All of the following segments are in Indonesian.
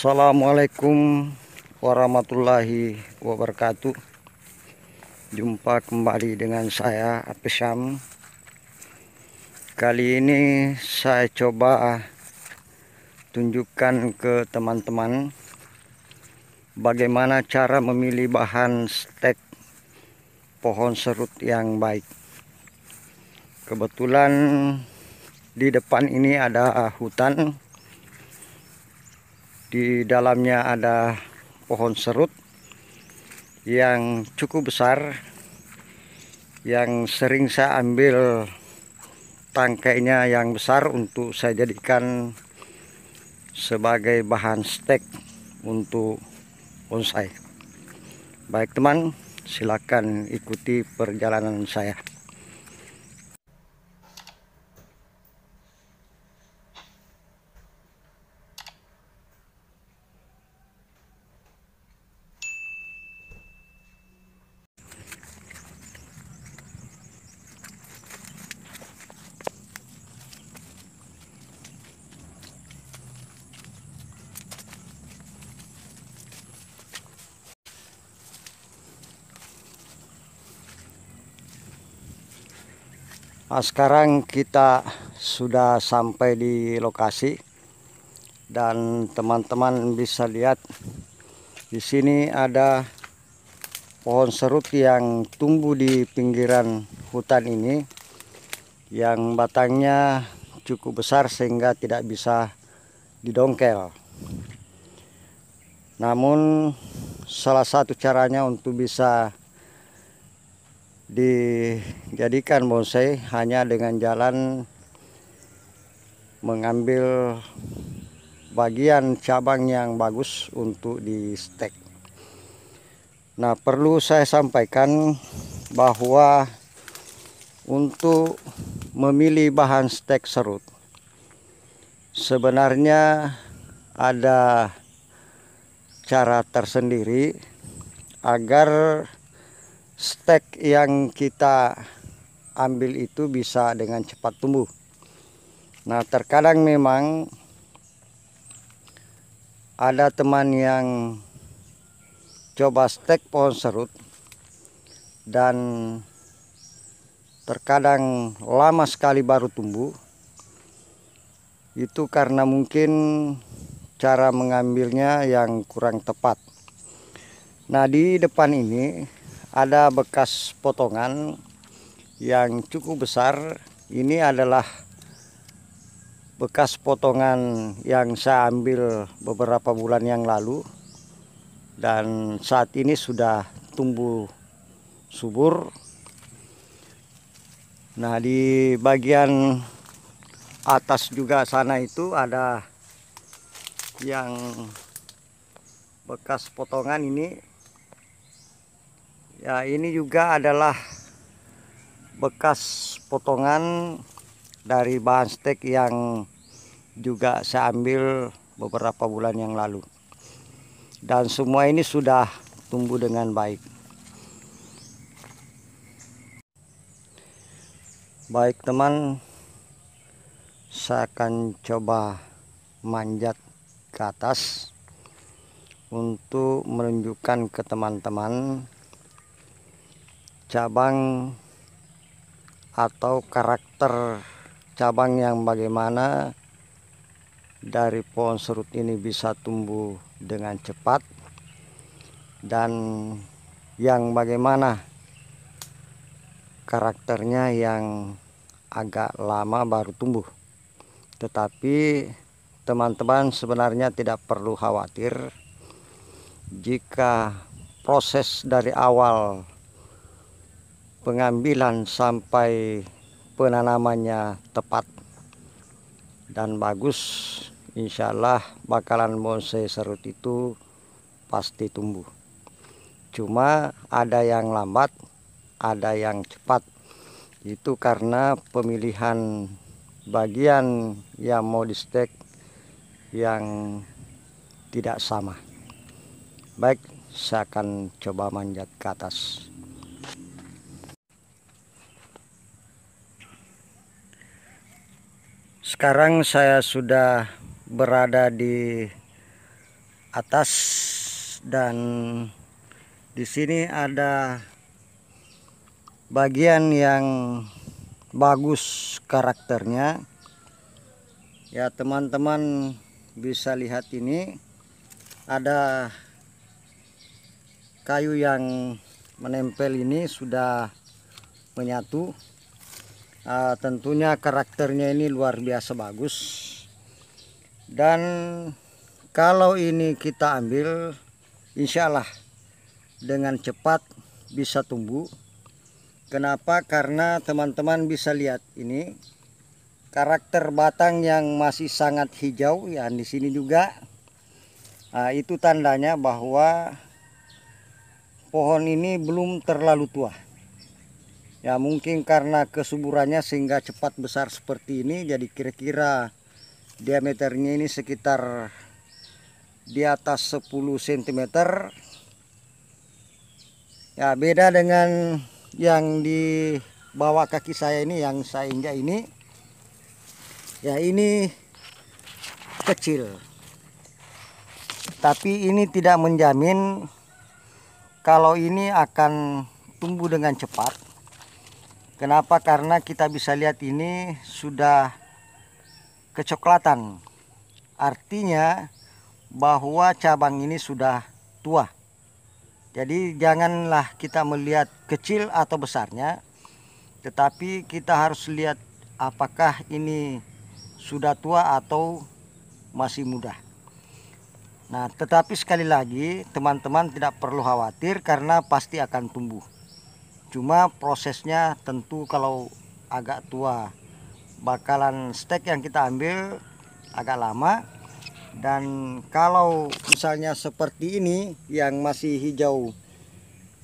Assalamualaikum warahmatullahi wabarakatuh Jumpa kembali dengan saya Apesam. Kali ini saya coba tunjukkan ke teman-teman Bagaimana cara memilih bahan stek pohon serut yang baik Kebetulan di depan ini ada hutan di dalamnya ada pohon serut yang cukup besar yang sering saya ambil tangkainya yang besar untuk saya jadikan sebagai bahan stek untuk bonsai. Baik teman, silakan ikuti perjalanan saya. Nah, sekarang kita sudah sampai di lokasi dan teman-teman bisa lihat di sini ada pohon serut yang tumbuh di pinggiran hutan ini yang batangnya cukup besar sehingga tidak bisa didongkel. Namun salah satu caranya untuk bisa dijadikan bonsai hanya dengan jalan mengambil bagian cabang yang bagus untuk di stek. Nah, perlu saya sampaikan bahwa untuk memilih bahan stek serut sebenarnya ada cara tersendiri agar stek yang kita ambil itu bisa dengan cepat tumbuh. Nah, terkadang memang ada teman yang coba stek pohon serut dan terkadang lama sekali baru tumbuh. Itu karena mungkin cara mengambilnya yang kurang tepat. Nah, di depan ini ada bekas potongan yang cukup besar ini adalah bekas potongan yang saya ambil beberapa bulan yang lalu dan saat ini sudah tumbuh subur nah di bagian atas juga sana itu ada yang bekas potongan ini ya ini juga adalah bekas potongan dari bahan steak yang juga saya ambil beberapa bulan yang lalu dan semua ini sudah tumbuh dengan baik baik teman saya akan coba manjat ke atas untuk menunjukkan ke teman-teman cabang atau karakter cabang yang bagaimana dari pohon serut ini bisa tumbuh dengan cepat dan yang bagaimana karakternya yang agak lama baru tumbuh tetapi teman-teman sebenarnya tidak perlu khawatir jika proses dari awal pengambilan sampai penanamannya tepat dan bagus Insya Allah bakalan bonsai serut itu pasti tumbuh cuma ada yang lambat ada yang cepat itu karena pemilihan bagian yang mau di stek yang tidak sama baik saya akan coba manjat ke atas Sekarang saya sudah berada di atas dan di sini ada bagian yang bagus karakternya. Ya, teman-teman bisa lihat ini ada kayu yang menempel ini sudah menyatu uh, tentunya karakternya ini luar biasa bagus dan kalau ini kita ambil insya Allah dengan cepat bisa tumbuh kenapa karena teman-teman bisa lihat ini karakter batang yang masih sangat hijau ya di sini juga nah, itu tandanya bahwa pohon ini belum terlalu tua ya mungkin karena kesuburannya sehingga cepat besar seperti ini jadi kira-kira diameternya ini sekitar di atas 10 cm ya beda dengan yang di bawah kaki saya ini yang saya injak ini ya ini kecil tapi ini tidak menjamin kalau ini akan tumbuh dengan cepat Kenapa? Karena kita bisa lihat ini sudah kecoklatan. Artinya bahwa cabang ini sudah tua. Jadi janganlah kita melihat kecil atau besarnya, tetapi kita harus lihat apakah ini sudah tua atau masih muda. Nah, tetapi sekali lagi teman-teman tidak perlu khawatir karena pasti akan tumbuh cuma prosesnya tentu kalau agak tua bakalan stek yang kita ambil agak lama dan kalau misalnya seperti ini yang masih hijau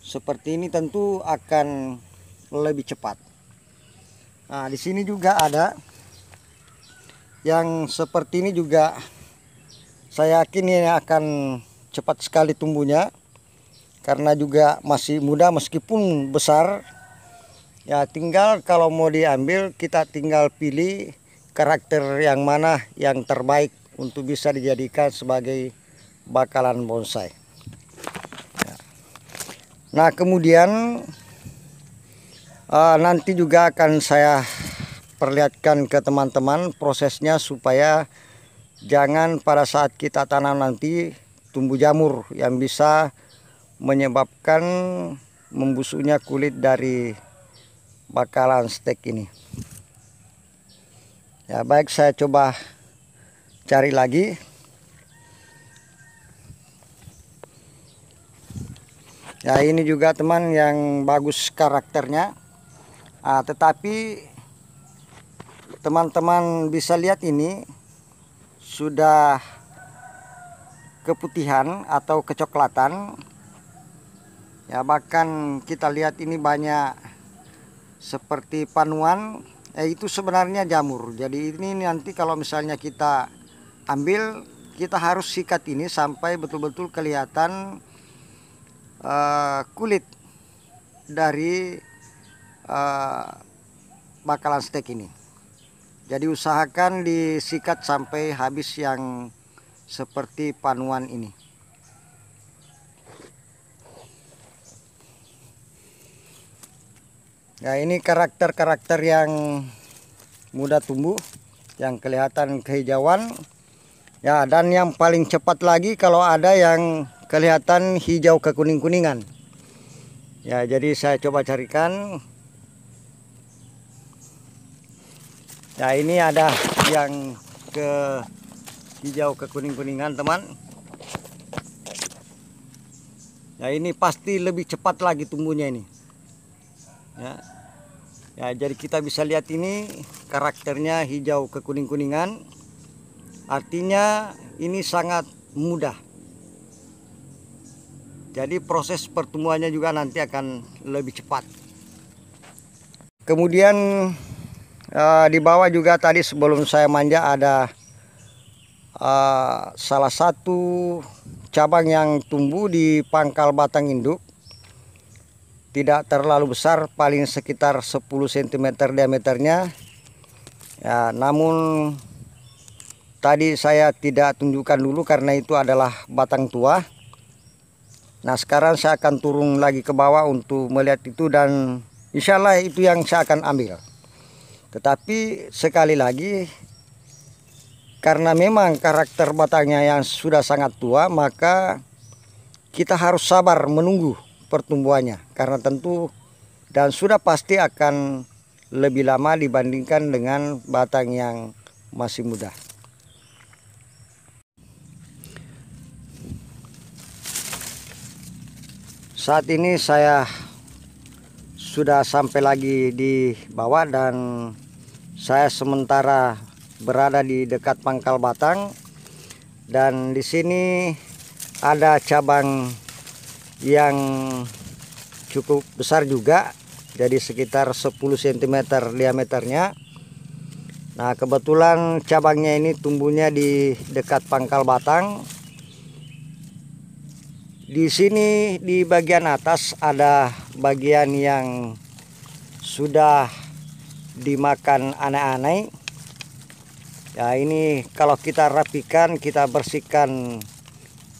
seperti ini tentu akan lebih cepat nah di sini juga ada yang seperti ini juga saya yakin ini akan cepat sekali tumbuhnya karena juga masih muda meskipun besar ya tinggal kalau mau diambil kita tinggal pilih karakter yang mana yang terbaik untuk bisa dijadikan sebagai bakalan bonsai ya. nah kemudian uh, nanti juga akan saya perlihatkan ke teman-teman prosesnya supaya jangan pada saat kita tanam nanti tumbuh jamur yang bisa menyebabkan membusuknya kulit dari bakalan steak ini ya baik saya coba cari lagi ya ini juga teman yang bagus karakternya nah, tetapi teman-teman bisa lihat ini sudah keputihan atau kecoklatan ya bahkan kita lihat ini banyak seperti panuan eh, itu sebenarnya jamur jadi ini nanti kalau misalnya kita ambil kita harus sikat ini sampai betul-betul kelihatan uh, kulit dari uh, bakalan steak ini jadi usahakan disikat sampai habis yang seperti panuan ini Ya ini karakter-karakter yang mudah tumbuh yang kelihatan kehijauan ya dan yang paling cepat lagi kalau ada yang kelihatan hijau kekuning-kuningan ya jadi saya coba carikan ya ini ada yang ke hijau kekuning-kuningan teman ya ini pasti lebih cepat lagi tumbuhnya ini ya. ya jadi kita bisa lihat ini karakternya hijau kekuning-kuningan artinya ini sangat mudah jadi proses pertumbuhannya juga nanti akan lebih cepat kemudian uh, di bawah juga tadi sebelum saya manja ada uh, salah satu cabang yang tumbuh di pangkal batang induk tidak terlalu besar paling sekitar 10 cm diameternya ya namun tadi saya tidak tunjukkan dulu karena itu adalah batang tua nah sekarang saya akan turun lagi ke bawah untuk melihat itu dan insya Allah itu yang saya akan ambil tetapi sekali lagi karena memang karakter batangnya yang sudah sangat tua maka kita harus sabar menunggu pertumbuhannya karena tentu dan sudah pasti akan lebih lama dibandingkan dengan batang yang masih muda. Saat ini saya sudah sampai lagi di bawah dan saya sementara berada di dekat pangkal batang dan di sini ada cabang yang cukup besar juga jadi sekitar 10 cm diameternya nah kebetulan cabangnya ini tumbuhnya di dekat pangkal batang di sini di bagian atas ada bagian yang sudah dimakan anak-anak. ya ini kalau kita rapikan kita bersihkan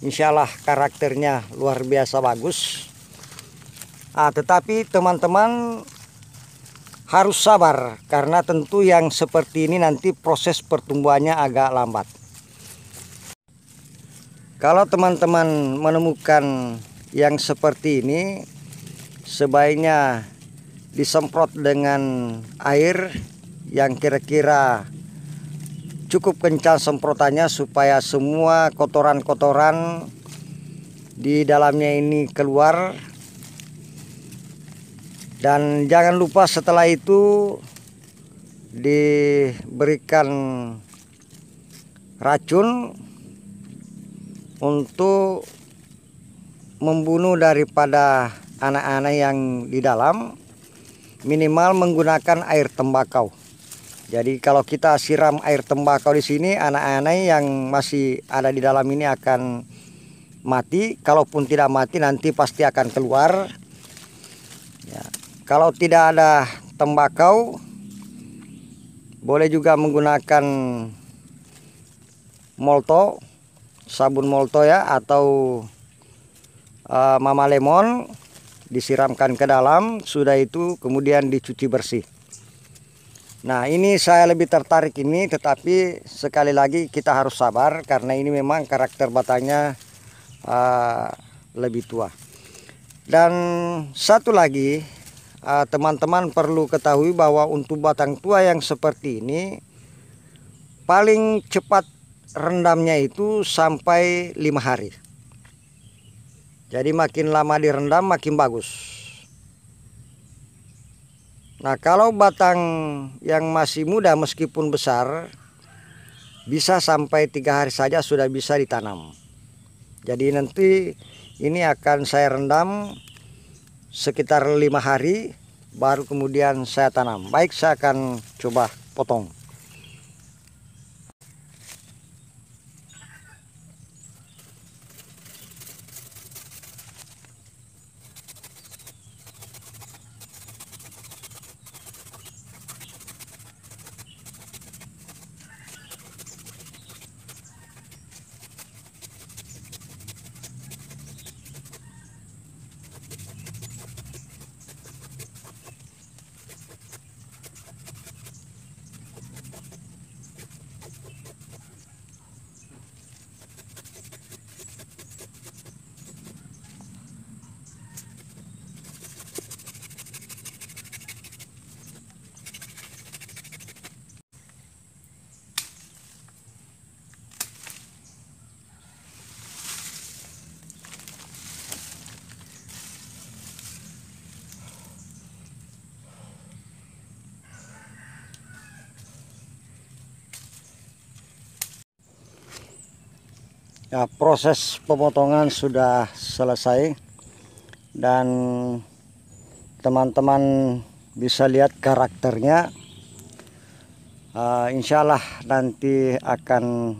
Insya Allah karakternya luar biasa bagus. Nah, tetapi teman-teman harus sabar karena tentu yang seperti ini nanti proses pertumbuhannya agak lambat. Kalau teman-teman menemukan yang seperti ini sebaiknya disemprot dengan air yang kira-kira cukup kencang semprotannya supaya semua kotoran-kotoran di dalamnya ini keluar dan jangan lupa setelah itu diberikan racun untuk membunuh daripada anak-anak yang di dalam minimal menggunakan air tembakau jadi kalau kita siram air tembakau di sini, anak-anak yang masih ada di dalam ini akan mati. Kalaupun tidak mati, nanti pasti akan keluar. Ya. Kalau tidak ada tembakau, boleh juga menggunakan molto, sabun molto ya, atau uh, mama lemon disiramkan ke dalam. Sudah itu kemudian dicuci bersih. Nah ini saya lebih tertarik ini tetapi sekali lagi kita harus sabar karena ini memang karakter batangnya uh, lebih tua. Dan satu lagi ah, teman-teman uh, teman -teman perlu ketahui bahwa untuk batang tua yang seperti ini paling cepat rendamnya itu sampai lima hari. Jadi makin lama direndam makin bagus. Nah kalau batang yang masih muda meskipun besar bisa sampai tiga hari saja sudah bisa ditanam. Jadi nanti ini akan saya rendam sekitar lima hari baru kemudian saya tanam. Baik saya akan coba potong. ya, proses pemotongan sudah selesai dan teman-teman bisa lihat karakternya uh, ah, Allah nanti akan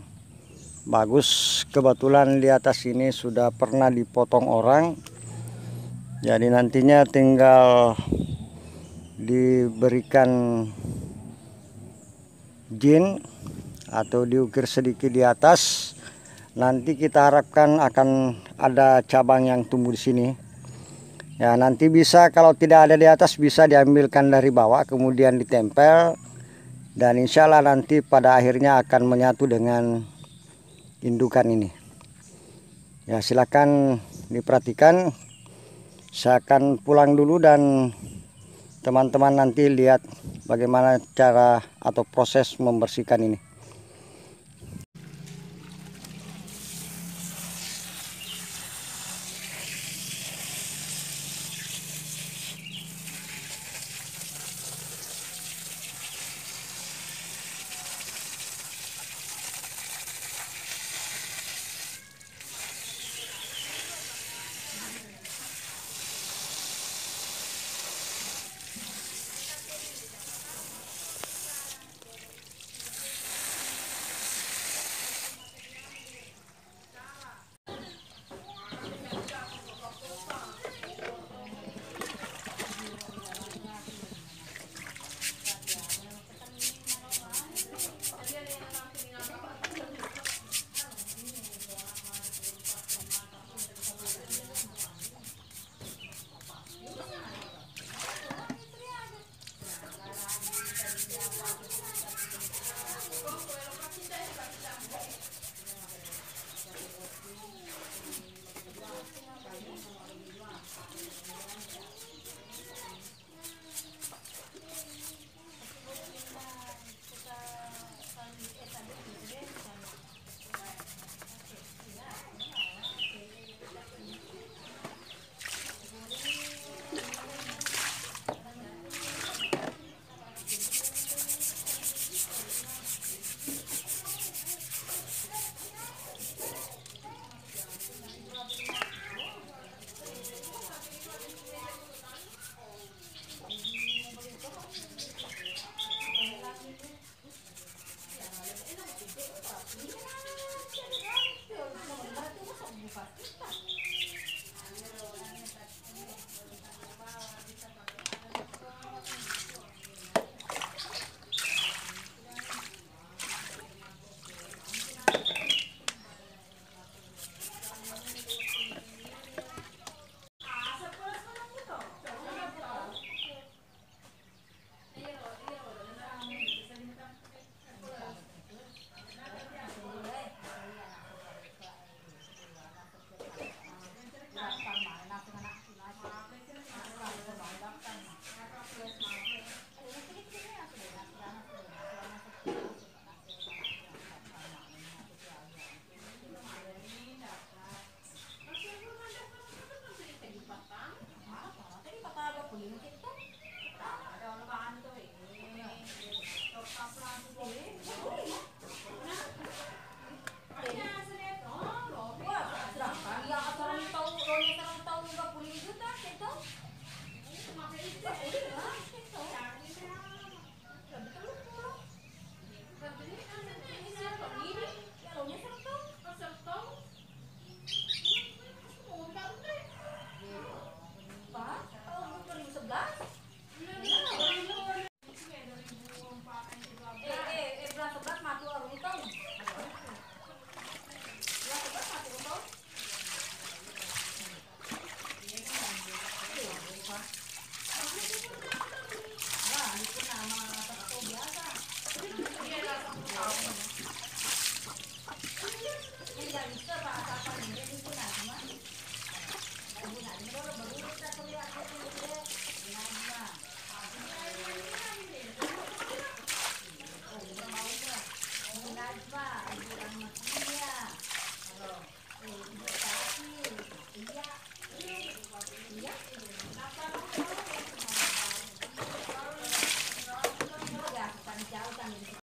bagus kebetulan di atas ini sudah pernah dipotong orang jadi nantinya tinggal diberikan jin atau diukir sedikit di atas Nanti kita harapkan akan ada cabang yang tumbuh di sini. Ya, nanti bisa kalau tidak ada di atas bisa diambilkan dari bawah kemudian ditempel dan insya Allah nanti pada akhirnya akan menyatu dengan indukan ini. Ya, silakan diperhatikan. Saya akan pulang dulu dan teman-teman nanti lihat bagaimana cara atau proses membersihkan ini. Thank you.